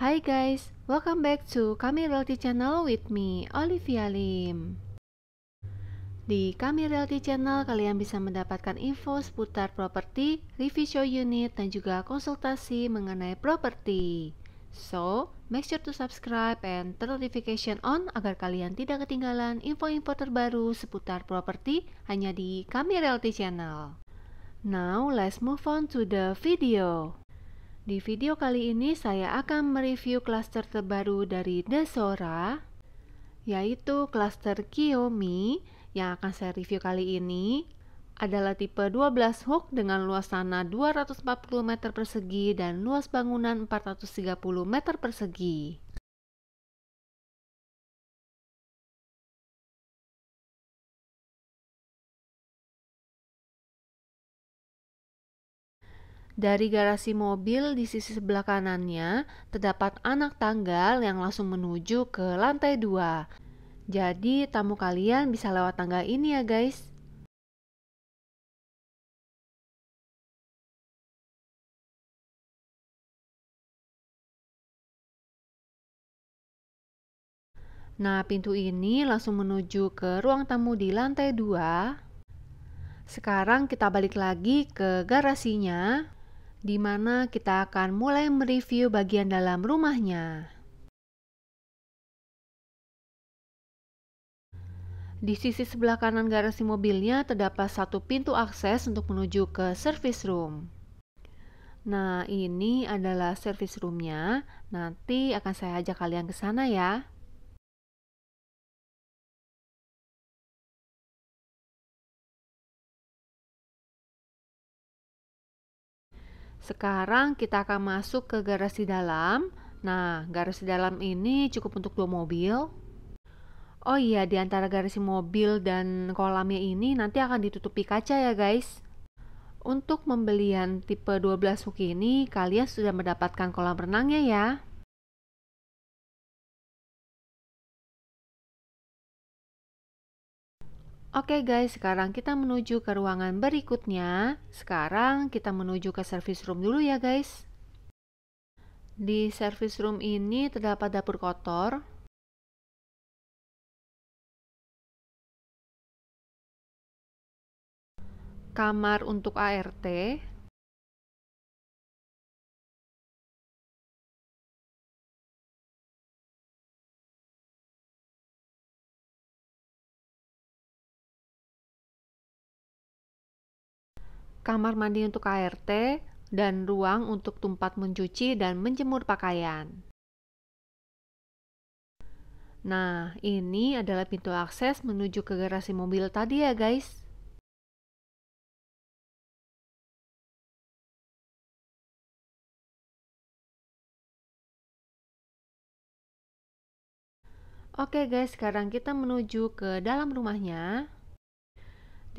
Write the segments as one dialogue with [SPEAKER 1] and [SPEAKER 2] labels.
[SPEAKER 1] Hi guys, welcome back to Kami Realty Channel with me, Olivia Lim. Di Kami Realty Channel, kalian bisa mendapatkan info seputar properti, review show unit, dan juga konsultasi mengenai properti. So, make sure to subscribe and turn notification on agar kalian tidak ketinggalan info-info terbaru seputar properti hanya di Kami Realty Channel. Now, let's move on to the video. Di video kali ini saya akan mereview klaster terbaru dari Desora yaitu klaster Kiyomi yang akan saya review kali ini adalah tipe 12 hook dengan luas tanah 240 meter persegi dan luas bangunan 430
[SPEAKER 2] meter persegi. Dari garasi mobil di sisi sebelah kanannya
[SPEAKER 1] terdapat anak tangga yang langsung menuju ke lantai dua. Jadi
[SPEAKER 2] tamu kalian bisa lewat tangga ini ya guys. Nah, pintu ini langsung
[SPEAKER 1] menuju ke ruang tamu di lantai 2. Sekarang kita balik lagi ke garasinya di mana kita akan mulai mereview bagian dalam rumahnya. Di sisi sebelah kanan garasi mobilnya terdapat satu pintu akses untuk menuju ke service room. Nah, ini adalah service roomnya.
[SPEAKER 2] Nanti akan saya ajak kalian ke sana ya. Sekarang kita akan masuk ke garasi dalam.
[SPEAKER 1] Nah, garasi dalam ini cukup untuk dua mobil. Oh iya, di antara garasi mobil dan kolamnya ini nanti akan ditutupi kaca ya guys.
[SPEAKER 2] Untuk pembelian tipe 12 hook ini, kalian sudah mendapatkan kolam renangnya ya. Oke okay guys, sekarang kita menuju ke ruangan berikutnya.
[SPEAKER 1] Sekarang kita menuju ke service room dulu ya guys. Di
[SPEAKER 2] service room ini terdapat dapur kotor. Kamar untuk ART. kamar mandi untuk ART, dan ruang untuk tempat mencuci dan menjemur
[SPEAKER 1] pakaian. Nah, ini adalah pintu
[SPEAKER 2] akses menuju ke garasi mobil tadi ya guys. Oke guys, sekarang kita menuju
[SPEAKER 1] ke dalam rumahnya.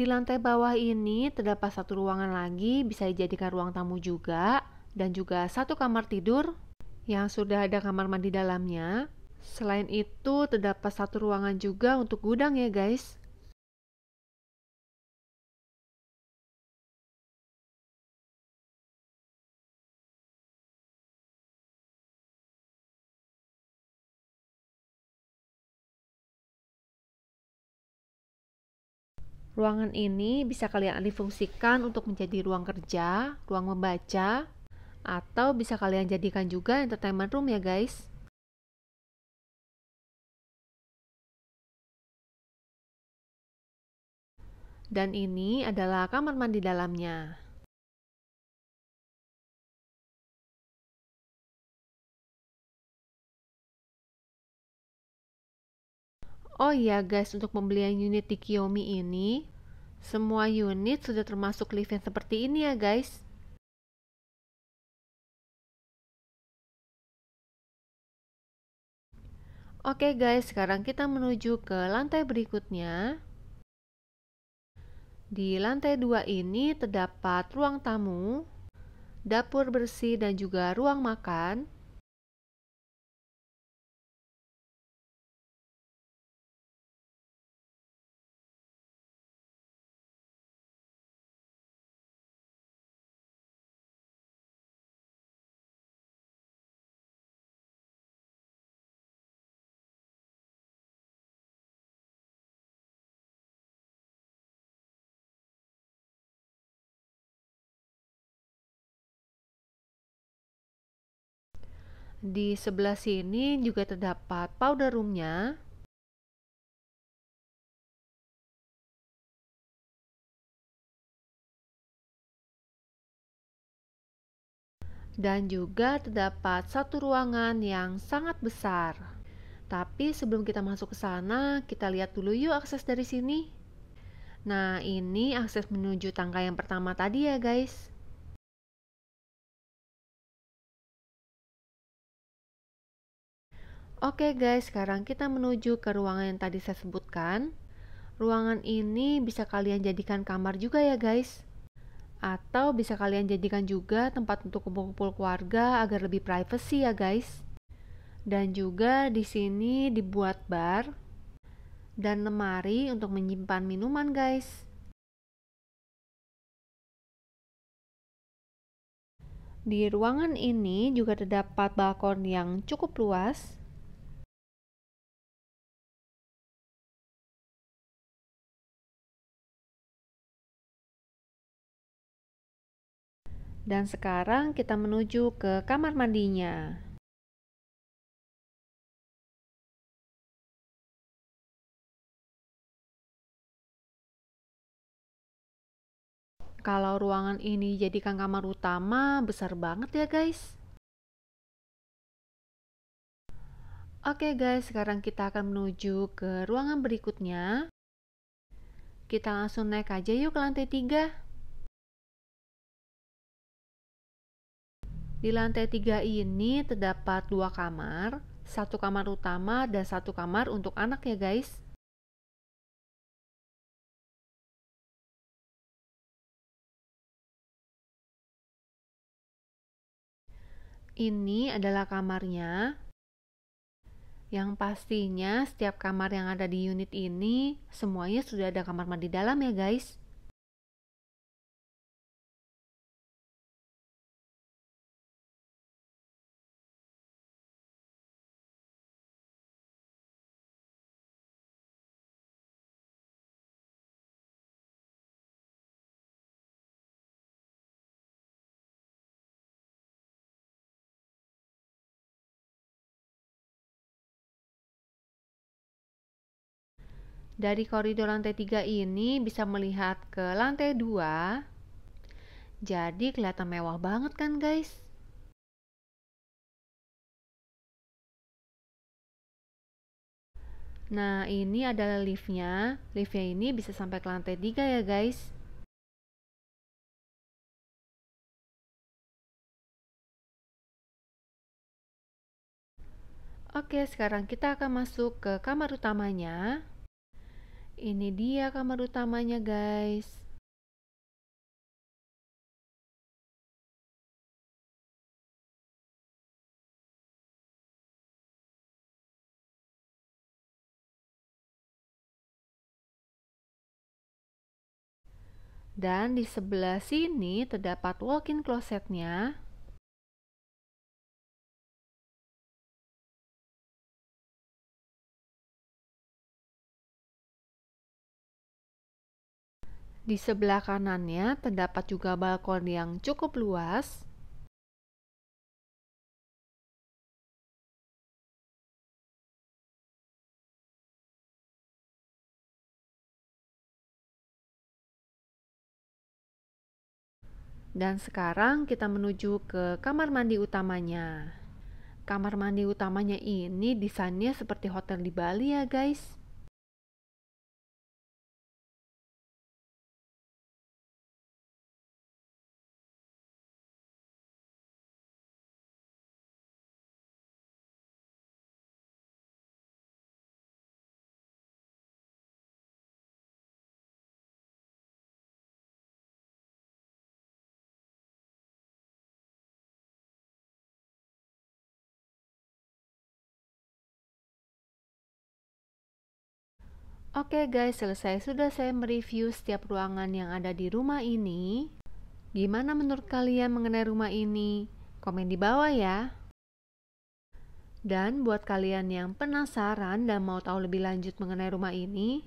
[SPEAKER 1] Di lantai bawah ini terdapat satu ruangan lagi bisa dijadikan ruang tamu juga dan juga satu kamar tidur yang sudah ada kamar mandi dalamnya. Selain itu terdapat satu ruangan juga untuk
[SPEAKER 2] gudang ya guys. Ruangan ini bisa kalian alih fungsikan untuk
[SPEAKER 1] menjadi ruang kerja, ruang membaca, atau bisa kalian jadikan juga entertainment
[SPEAKER 2] room ya guys. Dan ini adalah kamar mandi dalamnya. Oh iya guys,
[SPEAKER 1] untuk pembelian unit di Kiyomi ini, semua unit sudah termasuk lift yang
[SPEAKER 2] seperti ini ya guys. Oke guys, sekarang kita menuju ke lantai
[SPEAKER 1] berikutnya. Di lantai dua ini terdapat
[SPEAKER 2] ruang tamu, dapur bersih dan juga ruang makan. Di sebelah sini juga terdapat powder roomnya. Dan juga terdapat satu
[SPEAKER 1] ruangan yang sangat besar. Tapi sebelum kita masuk ke sana, kita lihat dulu yuk akses dari sini. Nah, ini akses menuju tangga yang pertama tadi
[SPEAKER 2] ya guys. Oke guys, sekarang kita menuju ke ruangan yang tadi saya sebutkan.
[SPEAKER 1] Ruangan ini bisa kalian jadikan kamar juga ya guys. Atau bisa kalian jadikan juga tempat untuk kumpul-kumpul keluarga agar lebih privacy ya guys. Dan juga di sini dibuat bar dan
[SPEAKER 2] lemari untuk menyimpan minuman guys. Di ruangan ini juga terdapat balkon yang cukup luas Dan sekarang kita menuju ke kamar mandinya. Kalau ruangan ini jadikan kamar utama, besar banget ya guys.
[SPEAKER 1] Oke guys, sekarang kita akan menuju ke ruangan berikutnya. Kita langsung naik aja yuk ke lantai 3. Di lantai tiga ini terdapat
[SPEAKER 2] dua kamar, satu kamar utama dan satu kamar untuk anak ya guys. Ini adalah
[SPEAKER 1] kamarnya. Yang pastinya setiap kamar yang ada di unit
[SPEAKER 2] ini semuanya sudah ada kamar mandi dalam ya guys. Dari koridor lantai 3 ini bisa melihat ke lantai 2. Jadi kelihatan mewah banget kan guys? Nah ini adalah liftnya. Liftnya ini bisa sampai ke lantai 3 ya guys. Oke, sekarang kita akan masuk ke kamar utamanya. Ini dia kamar utamanya, guys. Dan di sebelah sini terdapat walk-in closetnya. Di sebelah kanannya terdapat juga balkon yang cukup luas. Dan sekarang kita menuju ke kamar mandi utamanya. Kamar mandi utamanya ini desainnya seperti hotel di Bali ya guys. Oke guys, selesai sudah saya mereview setiap ruangan yang ada di rumah ini.
[SPEAKER 1] Gimana menurut kalian mengenai rumah ini? Komen di bawah ya. Dan buat kalian yang penasaran dan mau tahu lebih lanjut mengenai rumah ini,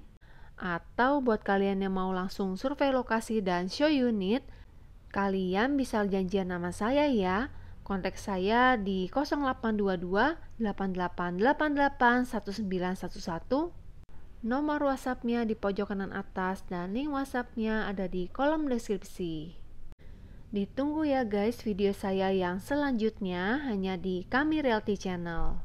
[SPEAKER 1] atau buat kalian yang mau langsung survei lokasi dan show unit, kalian bisa janjian nama saya ya. Kontak saya di 0822 8888 1911 Nomor WhatsAppnya di pojok kanan atas dan link WhatsAppnya ada di kolom deskripsi. Ditunggu ya guys video saya yang selanjutnya hanya di Kami Realty Channel.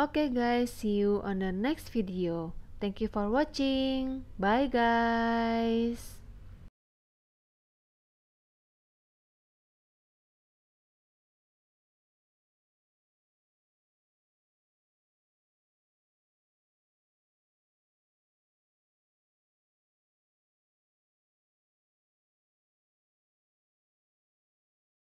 [SPEAKER 1] Oke okay guys, see you on the next video. Thank you for
[SPEAKER 2] watching. Bye guys.